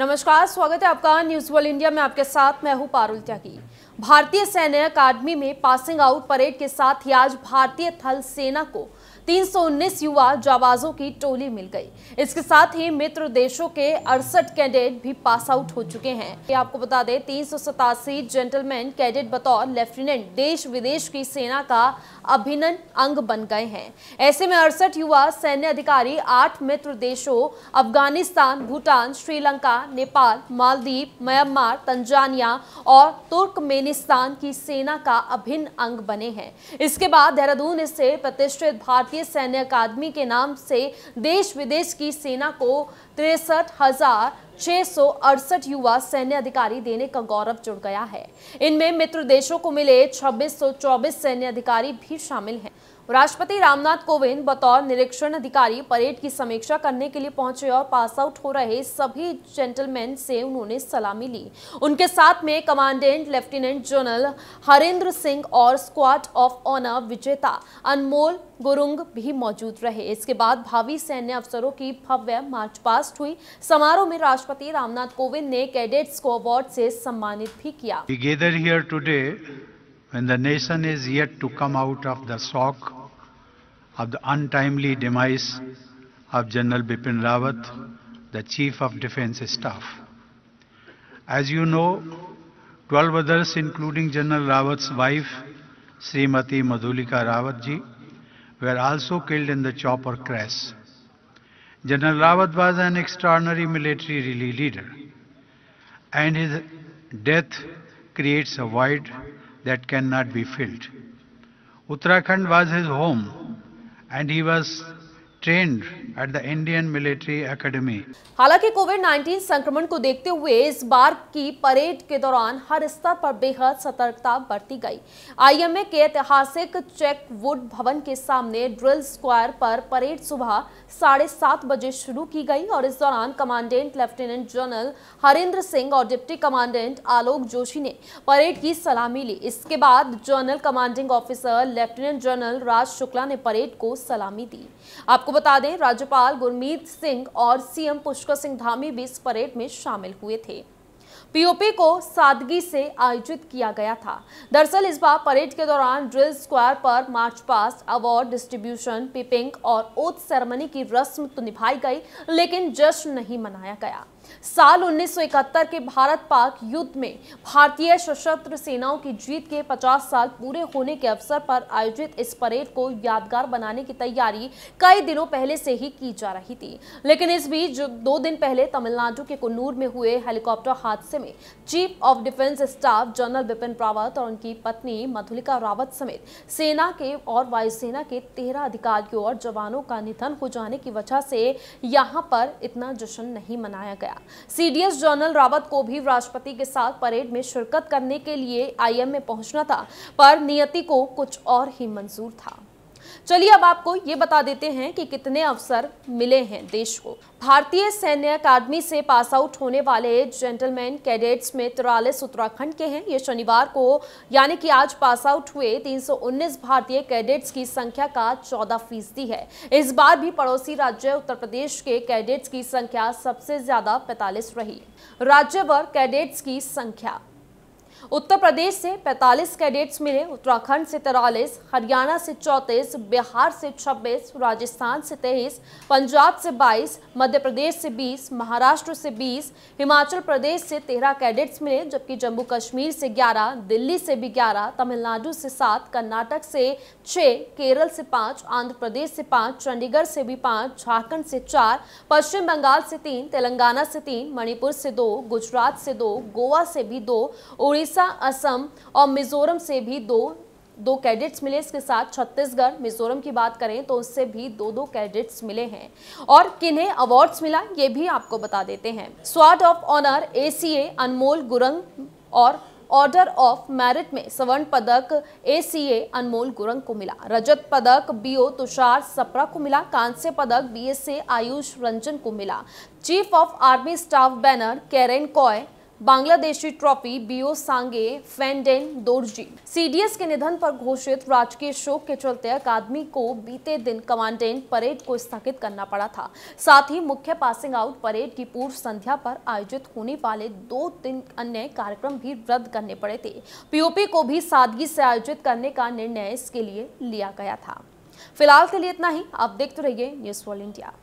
नमस्कार स्वागत है आपका न्यूज वर्ल्ड इंडिया में आपके साथ मैं हूं पारुल त्यागी भारतीय सैन्य अकादमी में पासिंग आउट परेड के साथ ही आज भारतीय थल सेना को 319 युवा जाबाजों की टोली मिल गई इसके साथ ही मित्र देशों के अड़सठ कैडेट भी पास आउट हो चुके हैं ये आपको बता दें तीन जेंटलमैन कैडेट बतौर लेफ्टिनेंट देश विदेश की सेना का अभिनन अंग बन गए हैं ऐसे में अड़सठ युवा सैन्य अधिकारी आठ मित्र देशों अफगानिस्तान भूटान श्रीलंका नेपाल मालदीव म्यांमार तंजानिया और तुर्कमेनिस्तान की सेना का अभिन्न अंग बने हैं इसके बाद देहरादून से प्रतिष्ठित भारतीय भारतीय सैन्य अकादमी के नाम से देश विदेश की सेना को तिरसठ हजार छह युवा सैन्य अधिकारी देने का गौरव जुड़ गया है इनमें मित्र देशों को मिले छब्बीस सैन्य अधिकारी भी शामिल हैं राष्ट्रपति रामनाथ कोविंद बतौर निरीक्षण अधिकारी परेड की समीक्षा करने के लिए पहुंचे और पास आउट हो रहे सभी जेंटलमैन से उन्होंने सलामी ली उनके साथ में commandant lieutenant general Harendra Singh और स्क्वाड ऑफ ऑनर विजेता अनमोल गुरुंग भी मौजूद रहे इसके बाद भावी सैन्य अफसरों की भव्य मार्च पास्ट हुई समारोह में राष्ट्रपति रामनाथ कोविंद ने कैडेट्स को अवार्ड से सम्मानित भी किया Together here today, when the nation is yet to come out of the shock of the untimely demise of General Bipin Rawat, the Chief of Defence Staff. As you know, 12 others including General Rawat's wife, Srimati Madhulika Rawat ji, were also killed in the chopper crash. General Rawat was an extraordinary military leader and his death creates a void that cannot be filled. Uttarakhand was his home and he was trained at the Indian Military Academy. हालांकि Covid 19 संक्रमण को देखते हुए इस बार की parade के दौरान हर स्तर पर बेहद सतर्कता बरती गई आईएमए के ऐतिहासिक चेक वुड भवन के सामने ड्रिल स्क्वायर पर परेड सुबह साढ़े सात बजे शुरू की गई और इस दौरान commandant lieutenant general Harindra Singh और डिप्टी कमांडेंट आलोक जोशी ने परेड की सलामी ली इसके बाद general commanding officer lieutenant general Raj Shukla ने परेड को सलामी दी आपको बता दें राज्यपाल गुरमीत सिंह और सीएम पुष्कर सिंह धामी भी इस परेड में शामिल हुए थे पीओपी को सादगी से आयोजित किया गया था दरअसल इस बार परेड के दौरान ड्रिल स्क्वायर पर march pass award distribution piping और ओथ सेरेमनी की रस्म तो निभाई गई लेकिन जश्न नहीं मनाया गया साल 1971 के भारत पाक युद्ध में भारतीय सशस्त्र सेनाओं की जीत के 50 साल पूरे होने के अवसर पर आयोजित इस परेड को यादगार बनाने की तैयारी कई दिनों पहले से ही की जा रही थी लेकिन इस बीच दो दिन पहले तमिलनाडु के कन्नूर में हुए हेलीकॉप्टर हादसे में chief of defence staff general Bipin Rawat और उनकी पत्नी मधुलिका रावत समेत सेना के और वायुसेना के तेरह अधिकारियों और जवानों का निधन हो जाने की वजह से यहाँ पर इतना जश्न नहीं मनाया गया गया सीडीएस जनरल रावत को भी राष्ट्रपति के साथ परेड में शिरकत करने के लिए आईएम में पहुंचना था पर नियति को कुछ और ही मंजूर था चलिए अब आपको ये बता देते हैं कि कितने अवसर मिले हैं देश को भारतीय सैन्य अकादमी से पास आउट होने वाले जेंटलमैन कैडेट्स में तिरालीस उत्तराखंड के हैं ये शनिवार को यानी कि आज पास आउट हुए 319 भारतीय कैडेट्स की संख्या का 14 फीसदी है इस बार भी पड़ोसी राज्य उत्तर प्रदेश के कैडेट्स की संख्या सबसे ज्यादा पैंतालीस रही राज्य भर कैडेट्स की संख्या उत्तर प्रदेश से 45 कैडेट्स मिले उत्तराखंड से तिरालीस हरियाणा से चौंतीस बिहार से 26 राजस्थान से तेईस पंजाब से 22 मध्य प्रदेश से 20 महाराष्ट्र से 20 हिमाचल प्रदेश से 13 कैडेट्स मिले जबकि जम्मू कश्मीर से 11 दिल्ली से भी 11 तमिलनाडु से 7 कर्नाटक से 6 केरल से 5 आंध्र प्रदेश से 5 चंडीगढ़ से भी 5 झारखंड से 4 पश्चिम बंगाल से 3 तेलंगाना से 3 मणिपुर से 2 गुजरात से 2 गोवा से भी 2 उड़ीसा उड़ीसा असम और मिजोरम से भी दो दो कैडेट्स मिले इसके साथ छत्तीसगढ़ मिजोरम की बात करें तो उससे भी दो दो कैडेट्स मिले हैं और किन्हें अवार्ड्स मिला ये भी आपको बता देते हैं sword of honour A Anmol Gurung और ऑर्डर ऑफ मेरिट में स्वर्ण पदक एसीए अनमोल गुरंग को मिला रजत पदक बीओ तुषार सप्रा को मिला कांस्य पदक बीएसए आयुष रंजन को मिला chief of army staff banner Keren coy Bangladeshi trophy BO Sangay Phenden Dorji CDS के निधन पर घोषित राजकीय शोक के चलते अकादमी को बीते दिन कमांडेंट परेड को स्थगित करना पड़ा था साथ ही मुख्य पासिंग आउट परेड की पूर्व संध्या पर आयोजित होने वाले दो तीन अन्य कार्यक्रम भी रद्द करने पड़े थे पीओपी को भी सादगी से आयोजित करने का निर्णय इसके लिए लिया गया था फिलहाल के लिए इतना ही आप देखते रहिए न्यूज वर्ल्ड इंडिया